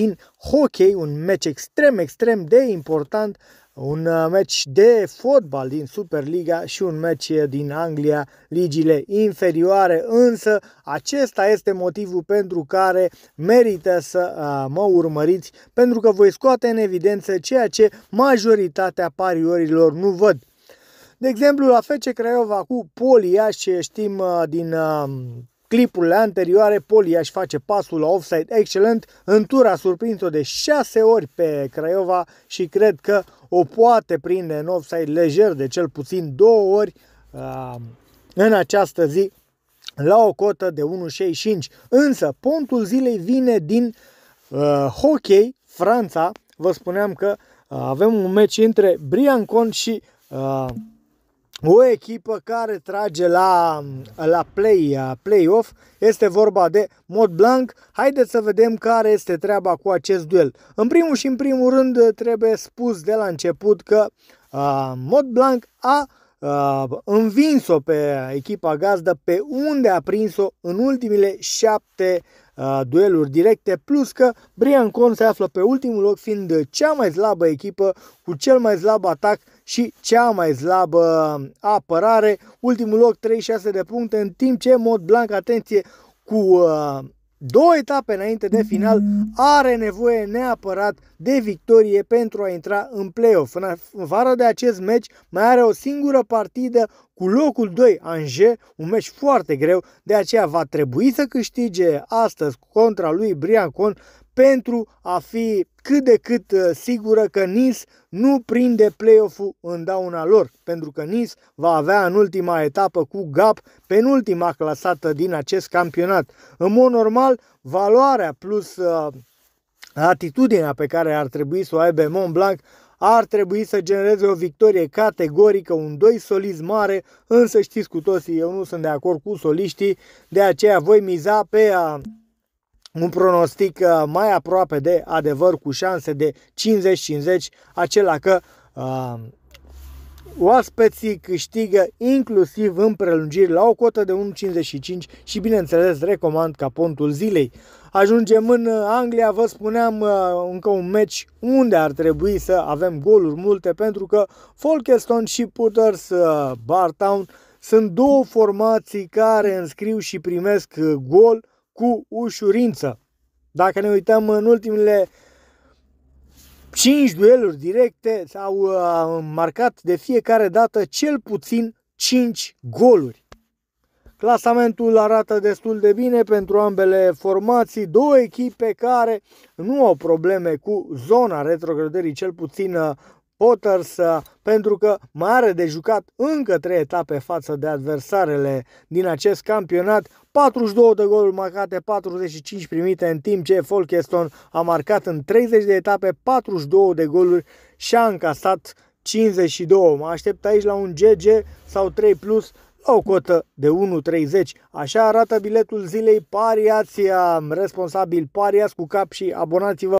din hockey, un meci extrem, extrem de important, un uh, meci de fotbal din Superliga și un meci uh, din Anglia, ligile inferioare, însă acesta este motivul pentru care merită să uh, mă urmăriți, pentru că voi scoate în evidență ceea ce majoritatea pariorilor nu văd. De exemplu, la FC Craiova cu Polia știm din clipurile anterioare, Poli își face pasul la offside excelent, în tura surprins-o de 6 ori pe Craiova și cred că o poate prinde în offside lejer de cel puțin două ori uh, în această zi la o cotă de 1,65. Însă, pontul zilei vine din uh, hockey, Franța. Vă spuneam că uh, avem un meci între Briancon și uh, o echipă care trage la, la play, uh, play-off. Este vorba de Mod Blanc. Haideți să vedem care este treaba cu acest duel. În primul și în primul rând uh, trebuie spus de la început că uh, Mod Blanc a uh, învins-o pe echipa gazdă pe unde a prins-o în ultimile șapte uh, dueluri directe, plus că Brian Con se află pe ultimul loc fiind cea mai slabă echipă cu cel mai slab atac și cea mai slabă apărare. Ultimul loc 36 de puncte, în timp ce Mod Blanc, atenție, cu uh, două etape înainte de final, are nevoie neapărat de victorie pentru a intra în play-off. În vară de acest meci mai are o singură partidă cu locul 2 Ange, un meci foarte greu, de aceea va trebui să câștige astăzi contra lui Briancon pentru a fi cât de cât uh, sigură că Nice nu prinde play-off-ul în dauna lor, pentru că Nice va avea în ultima etapă cu Gap penultima clasată din acest campionat. În mod normal, valoarea plus uh, atitudinea pe care ar trebui să o aibă Mont Blanc ar trebui să genereze o victorie categorică, un 2 solist mare, însă știți cu toții, eu nu sunt de acord cu soliștii, de aceea voi miza pe a uh, un pronostic uh, mai aproape de adevăr cu șanse de 50-50, acela că uh, oaspeții câștigă inclusiv în prelungiri la o cotă de 1,55 și bineînțeles recomand ca pontul zilei. Ajungem în uh, Anglia, vă spuneam uh, încă un meci unde ar trebui să avem goluri multe pentru că Folkestone și Putters Bartown sunt două formații care înscriu și primesc gol cu ușurință. Dacă ne uităm în ultimele 5 dueluri directe, au uh, marcat de fiecare dată cel puțin 5 goluri. Clasamentul arată destul de bine pentru ambele formații, două echipe care nu au probleme cu zona retrogradării, cel puțin uh, Potter să, pentru că mai are de jucat încă trei etape față de adversarele din acest campionat, 42 de goluri marcate, 45 primite, în timp ce Folkestone a marcat în 30 de etape 42 de goluri și a încasat 52. Mă aștept aici la un GG sau 3 plus la o cotă de 1,30. Așa arată biletul zilei Pariația, responsabil Pariați cu cap și abonați-vă